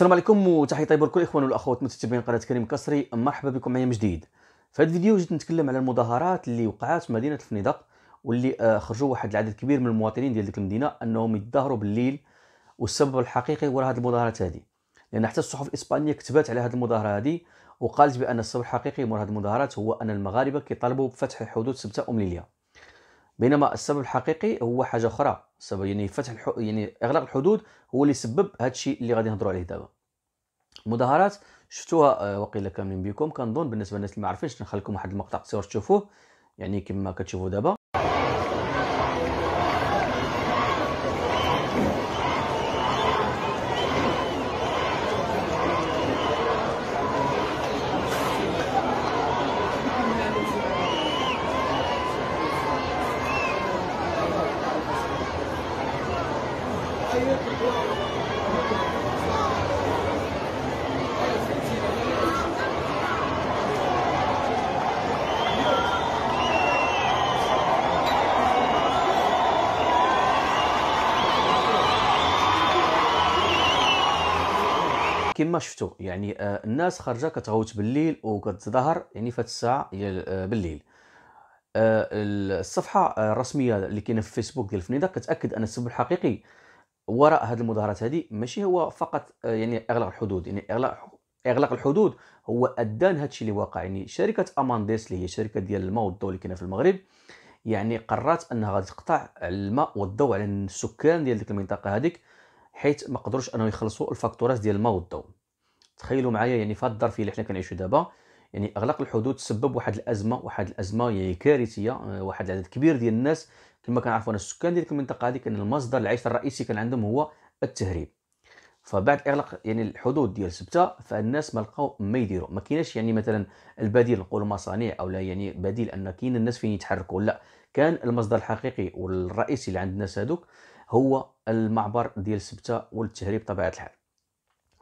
السلام عليكم وتحية طيبة لكل الاخوان والاخوات متتبعين قناة كريم كسري مرحبا بكم معايا من جديد في هذا الفيديو جيت نتكلم على المظاهرات اللي وقعات في مدينة الفنيدق واللي آه، خرجوا واحد العدد كبير من المواطنين ديال ديك المدينة انهم يتظاهروا بالليل والسبب الحقيقي وراء هذه المظاهرات هذه لان حتى الصحف الاسبانية كتبت على هذه المظاهرة هذه وقالت بان السبب الحقيقي وراء هذه المظاهرات هو ان المغاربة كيطالبوا بفتح حدود سبتة أمليليا بينما السبب الحقيقي هو حاجه اخرى السبب يعني فتح الحو... يعني اغلاق الحدود هو اللي سبب هذا الشيء اللي غادي نهضروا عليه دابا المظاهرات شفتوها آه، وقيلا كاملين بكم كنظن بالنسبه للناس اللي ما عارفينش نخليكم واحد المقطع قصير تشوفوه يعني كما كتشوفوا دابا كما شفتوا يعني آه، الناس خارجه كتغوت بالليل وكتظهر يعني فهاد الساعه آه، بالليل آه، الصفحه الرسميه اللي كاينه في فيسبوك ديال فنيدا كتاكد ان السبب الحقيقي وراء هذه المظاهرات هذه ماشي هو فقط يعني اغلاق الحدود يعني اغلاق اغلاق الحدود هو ادان هذا الشيء اللي واقع يعني شركه امانديس اللي هي شركه ديال الماء والضوء اللي كاينه في المغرب يعني قررت انها غادي تقطع الماء والضوء على السكان ديال ديك المنطقه هذيك حيت ما قدروش انه يخلصوا الفاكتورات ديال الماء والضوء تخيلوا معايا يعني في الظرف اللي حنا كنعيشوا دابا يعني اغلاق الحدود سبب واحد الازمه واحد الازمه يعني كارثيه آه، واحد العدد كبير ديال الناس كما كنعرفوا السكان ديال المنطقه هذه كان المصدر العيش الرئيسي كان عندهم هو التهريب فبعد اغلاق يعني الحدود ديال سبته فالناس ما لقاو ما يديروا ما كايناش يعني مثلا البديل نقولوا مصانع او لا يعني بديل ان كاين الناس فين يتحركوا لا كان المصدر الحقيقي والرئيسي اللي عند الناس هذوك هو المعبر ديال سبته والتهريب بطبيعه الحال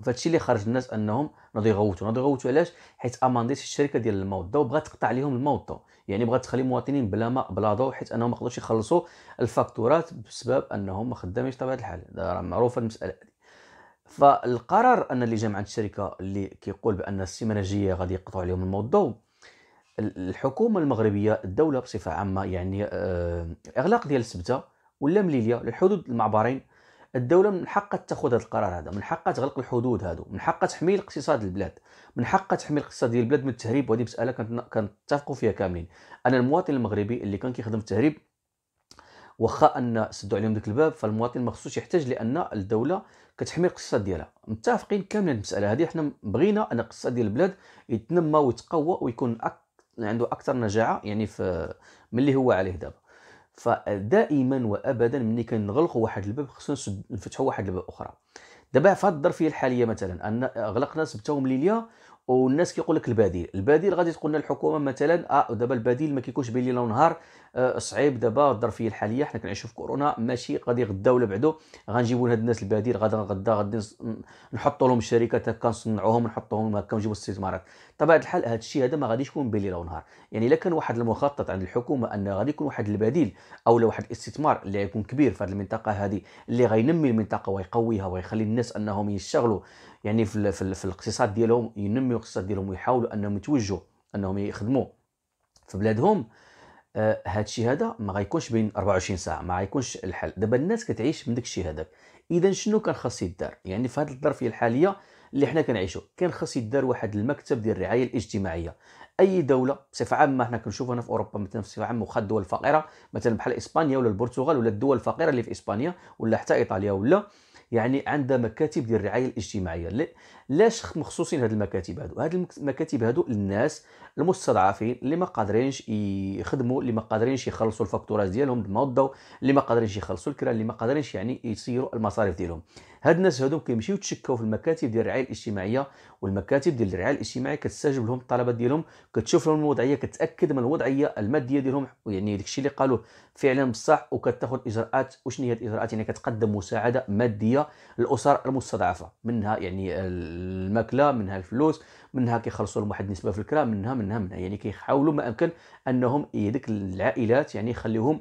فهادشي اللي خرج الناس انهم ناضي يغوتوا ناضي يغوتوا علاش حيت امانديت الشركه ديال الماء والضوء بغات تقطع لهم الماء والضوء يعني بغات تخلي المواطنين بلا ماء بلا ضوء حيت انهم ما قدروش يخلصوا الفاكتورات بسبب انهم ما خدامينش بطبيعه الحال راه معروفه المساله هذه فالقرار ان اللي جا الشركه اللي كيقول بان السيمانه الجايه غادي يقطعوا عليهم الماء والضوء الحكومه المغربيه الدوله بصفه عامه يعني آه، اغلاق ديال السبته ولا مليليه للحدود المعبرين الدولة من حقها تاخذ هذا القرار هذا من حقها تغلق الحدود هادو من حقها تحمي الاقتصاد البلاد من حقها تحمي الاقتصاد ديال البلاد من التهريب وهذه مسألة كنتفقوا فيها كاملين أن المواطن المغربي اللي كان كيخدم التهريب واخا ان سدوا عليهم ذاك الباب فالمواطن ما خصوش يحتاج لان الدوله كتحمي الاقتصاد ديالها متفقين كاملين المساله هذه حنا بغينا ان الاقتصاد ديال البلاد يتنمى ويتقوى ويكون أك... عنده اكثر نجاعه يعني في من اللي هو عليه دابا فدائما وابدا ملي كنغلقوا واحد الباب خصنا نفتحوا واحد الباب اخرى دابا في الظرفيه الحاليه مثلا ان اغلقنا سبته ليليا والناس كيقول لك البديل البديل غادي تقول لنا الحكومه مثلا اه دابا البديل ما كيكونش بين ليله ونهار آه صعيب دابا الظرفيه الحاليه حنا كنعيشوا في كورونا ماشي غادي غدا ولا بعدو غنجيبوا لهاد الناس البديل غدا غدا غادي نحطوا لهم الشركات هكا نصنعوهم نحطوهم هكا نجيبوا الاستثمارات طبعا الحال هاد الشيء هذا ما غاديش يكون بين ليله ونهار يعني الا كان واحد المخطط عند الحكومه ان غادي يكون واحد البديل او واحد الاستثمار اللي غيكون كبير في هذه المنطقه هذه اللي غينمي المنطقه ويقويها ويخلي الناس انهم يشتغلوا يعني في, في, في الاقتصاد ديالهم ينميو الاقتصاد ديالهم ويحاولوا انهم يتوجهوا انهم يخدموا في بلادهم آه هذا الشيء هذا ما غيكونش بين 24 ساعه ما غيكونش الحل دابا الناس كتعيش من داك الشيء هذاك اذا شنو كان خاص يدار يعني في هذه الظرفيه الحاليه اللي حنا كنعيشوا كان خاص يدار واحد المكتب ديال الرعايه الاجتماعيه اي دوله بصفه عامه حنا كنشوفوا هنا في اوروبا مثلا بصفه عامه واخا الدول الفقيره مثلا بحال اسبانيا ولا البرتغال ولا الدول الفقيره اللي في اسبانيا ولا حتى ايطاليا ولا يعني عندها مكاتب ديال الرعايه الاجتماعيه لاش مخصوصين هاد المكاتب هادو هاد المكاتب هادو للناس المستضعفين اللي ما قادرينش يخدموا اللي ما قادرينش يخلصوا الفاكتورات ديالهم بالموضه اللي ما قادرينش يخلصوا الكرا اللي ما قادرينش يعني يسيروا المصاريف ديالهم هاد الناس هادو كيمشيو تشكاو في المكاتب ديال الرعايه الاجتماعيه والمكاتب ديال الرعايه الاجتماعيه كتستجب لهم الطلبات ديالهم كتشوف لهم الوضعيه كتاكد من الوضعيه الماديه ديالهم يعني داكشي اللي قالوه فعلا بصح وكتاخذ اجراءات وشنو هي الاجراءات يعني كتقدم مساعده ماديه للاسر المستضعفه منها يعني الماكله منها الفلوس منها كيخلصوا لهم واحد النسبه في الكرا منها منها منها يعني كيحاولوا ما امكن انهم هذيك العائلات يعني يخليهم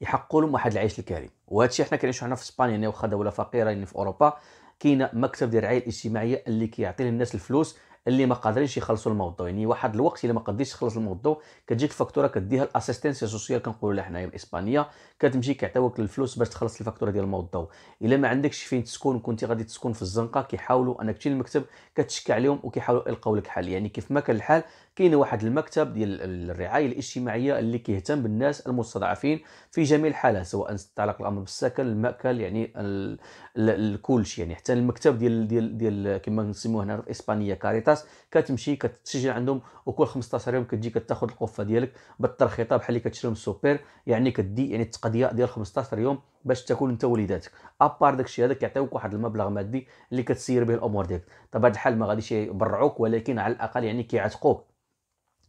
يحققوا لهم واحد العيش الكريم وهذا الشيء حنا كنعيشو حنا في اسبانيا يعني واخا دوله فقيره يعني في اوروبا كاينه مكتب ديال الرعايه الاجتماعيه اللي كيعطي للناس الفلوس اللي ما قادرينش يخلصوا الموضوع يعني واحد الوقت اللي ما قدرتش تخلص الموضوع كتجيك فاكتوره كديها الاسيستنس سوسيال كنقولوا لها حنايا بالاسبانيه كتمشي كيعطيوك الفلوس باش تخلص الفاكتوره ديال الموضوع الا ما عندكش فين تسكن وكنت غادي تسكن في الزنقه كيحاولوا انك تمشي للمكتب كتشكي عليهم وكيحاولوا يلقاو لك حل يعني كيف ما كان الحال كاين واحد المكتب ديال الرعايه الاجتماعيه اللي كيهتم بالناس المستضعفين في جميع الحالات سواء تعلق الامر بالسكن الماكل يعني الكلشي يعني حتى المكتب ديال ديال ديال كما نسموه هنا في اسبانيا كاريتا الدكاس كتمشي كتسجل عندهم وكل 15 يوم كتجي كتاخذ القفه ديالك بالترخيطه بحال اللي كتشري من السوبر يعني كدي يعني التقضيه ديال 15 يوم باش تاكل انت وليداتك ابار داكشي هذا كيعطيوك واحد المبلغ مادي اللي كتسير به الامور ديالك هذا الحال ما غاديش يبرعوك ولكن على الاقل يعني كيعتقوك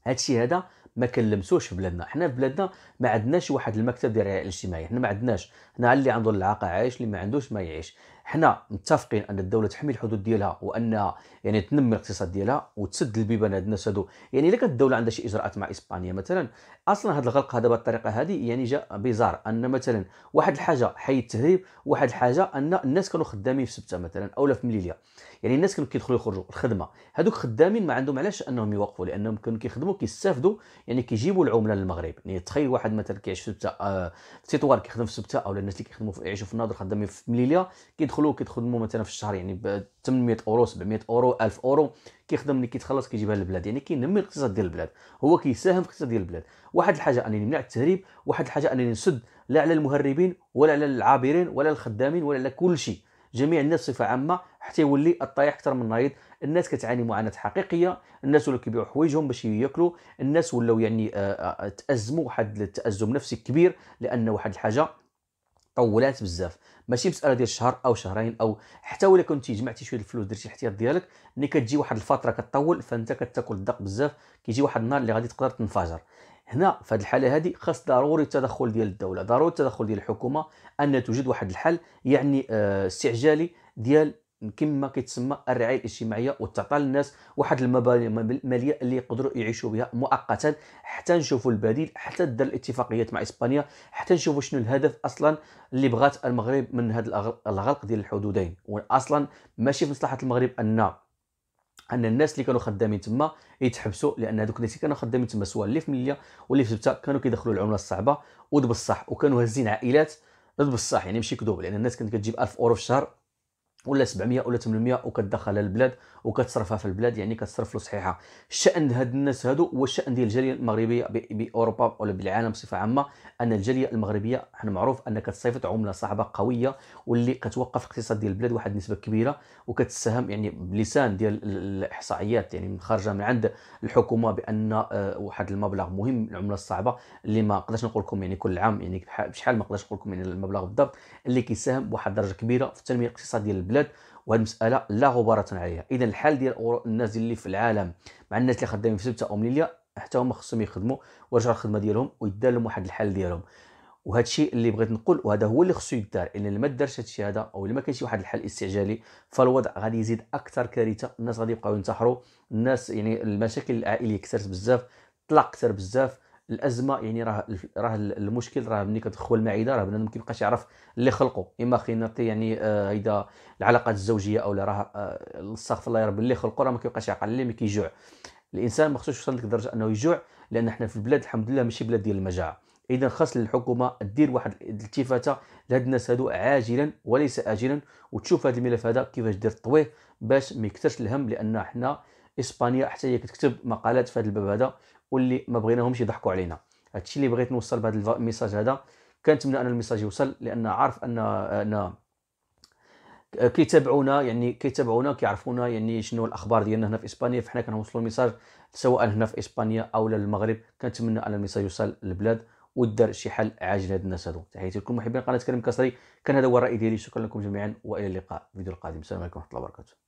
هادشي هذا ما كنلمسوش في بلادنا حنا في بلادنا ما عندناش واحد المكتب ديال الرعايه الاجتماعيه حنا ما عندناش حنا اللي عنده العاقه عايش اللي ما عندوش ما يعيش حنا متفقين ان الدوله تحمي الحدود ديالها وانها يعني تنمي الاقتصاد ديالها وتسد البيبان هاد الناس هادو يعني الا كانت الدوله عندها شي اجراءات مع اسبانيا مثلا اصلا هذا الغلق هذا بالطريقه هذه يعني جاء بيزار ان مثلا واحد الحاجه حي التهريب واحد الحاجه ان الناس كانوا خدامين في سبته مثلا اولا في مليليا يعني الناس كانوا كيدخلوا يخرجوا الخدمه هذوك خدامين ما عندهم علاش انهم يوقفوا لانهم كانوا كيخدموا كيستافدوا يعني كيجيبوا العمله للمغرب يعني تخيل واحد مثلا كيعيش في سبته آه في تطوار كيخدم في سبته اولا الناس اللي كيخدموا يعيشوا في الناظر خدامين في مليليه كيدخلوا كيخدموا مثلا في الشهر يعني ب 800 اورو 700 اورو 1000 اورو كيخدم ملي كيتخلص كيجيبها للبلاد يعني كينمي الاقتصاد ديال البلاد هو كيساهم في الاقتصاد ديال البلاد واحد الحاجه انني نمنع التهريب واحد الحاجه انني نسد لا على المهربين ولا على العابرين ولا الخدامين ولا على كل شيء جميع الناس بصفه عامه حتى يولي الطايح اكثر من النايض الناس كتعاني معاناه حقيقيه الناس ولاو كيبيعوا حوايجهم باش ياكلوا الناس ولاو يعني آه، آه، تازموا واحد التازم نفسي كبير لان واحد الحاجه طولات بزاف ماشي مساله ديال شهر او شهرين او حتى ولا كنتي جمعتي شويه الفلوس درتي الاحتياط ديالك ملي كتجي واحد الفتره كطول فانت كتاكل الدق بزاف كيجي واحد النهار اللي غادي تقدر تنفجر هنا في هذه الحاله هذه خاص ضروري التدخل ديال الدوله ضروري التدخل ديال الحكومه ان توجد واحد الحل يعني آه، استعجالي ديال كما كيتسمى الرعايه الاجتماعيه وتعطى للناس واحد المبالغ الماليه اللي يقدروا يعيشوا بها مؤقتا حتى نشوفوا البديل حتى دار الاتفاقيات مع اسبانيا حتى نشوفوا شنو الهدف اصلا اللي بغات المغرب من هذا الغلق ديال الحدودين واصلا ماشي في مصلحه المغرب ان ان الناس اللي كانوا خدامين تما يتحبسوا لان هذوك الناس اللي كانوا خدامين تما سواء اللي في مليا واللي في سبته كانوا كيدخلوا العمله الصعبه ود بصح وكانوا هازين عائلات ود يعني ماشي كذوب لان الناس كانت كتجيب 1000 اورو في الشهر ولا 700 ولا 800 وكتدخلها للبلاد وكتصرفها في البلاد يعني كتصرف فلوس صحيحه الشان هاد الناس هادو هو الشان ديال الجاليه المغربيه باوروبا ولا بالعالم بصفه عامه ان الجاليه المغربيه حنا معروف ان كتصيفط عمله صعبه قويه واللي كتوقف الاقتصاد ديال البلاد واحد النسبه كبيره وكتساهم يعني بلسان ديال الاحصائيات يعني خارجه من عند الحكومه بان آه، واحد المبلغ مهم العمله الصعبه اللي ما نقدرش نقول لكم يعني كل عام يعني بشحال ما نقدرش نقول لكم يعني المبلغ بالضبط اللي كيساهم بواحد الدرجه كبيره في التنميه الاقتصاديه ديال البلاد البلاد وهذه المساله لا غبارة عليها اذا الحال ديال الناس اللي في العالم مع الناس اللي خدامين في سبته او مليليا حتى هما خصهم يخدموا ويرجعوا الخدمه ديالهم ويدار لهم واحد الحل ديالهم وهذا الشيء اللي بغيت نقول وهذا هو اللي خصو يدار اللي ما دارش هذا الشيء هذا او الا ما كانش واحد الحل استعجالي فالوضع غادي يزيد اكثر كارثه الناس غادي يبقاو ينتحروا الناس يعني المشاكل العائليه كثرت بزاف الطلاق كثر بزاف الازمه يعني راه راه المشكل راه ملي كتدخل المعده راه بنادم كيبقاش يعرف اللي خلقه اما خيناتي يعني هيدا آه العلاقات الزوجيه او راه استغفر آه، الله يا رب اللي خلقه راه ما كيبقاش يعقل اللي ما كيجوع الانسان ما خصوش يوصل لديك الدرجه انه يجوع لان حنا في البلاد الحمد لله ماشي بلاد ديال المجاعه اذا خاص الحكومه دير واحد الالتفاته لهاد الناس هادو عاجلا وليس اجلا وتشوف هذا الملف هذا كيفاش دير طويه باش ما يكثرش الهم لان حنا اسبانيا حتى هي كتكتب مقالات في هذا الباب هذا واللي ما بغيناهمش يضحكوا علينا هادشي اللي بغيت نوصل بهذا الميساج هذا كنتمنى ان الميساج يوصل لان عارف ان ان كيتابعونا يعني كيتابعونا كيعرفونا يعني شنو الاخبار ديالنا هنا في اسبانيا فحنا كنوصلوا الميساج سواء هنا في اسبانيا او للمغرب كنتمنى ان الميساج يوصل للبلاد ودار شي حل عاجل هاد الناس هادو تحياتي لكم محبين قناه كريم كسري كان هذا هو الراي ديالي شكرا لكم جميعا والى اللقاء في الفيديو القادم السلام عليكم ورحمه الله وبركاته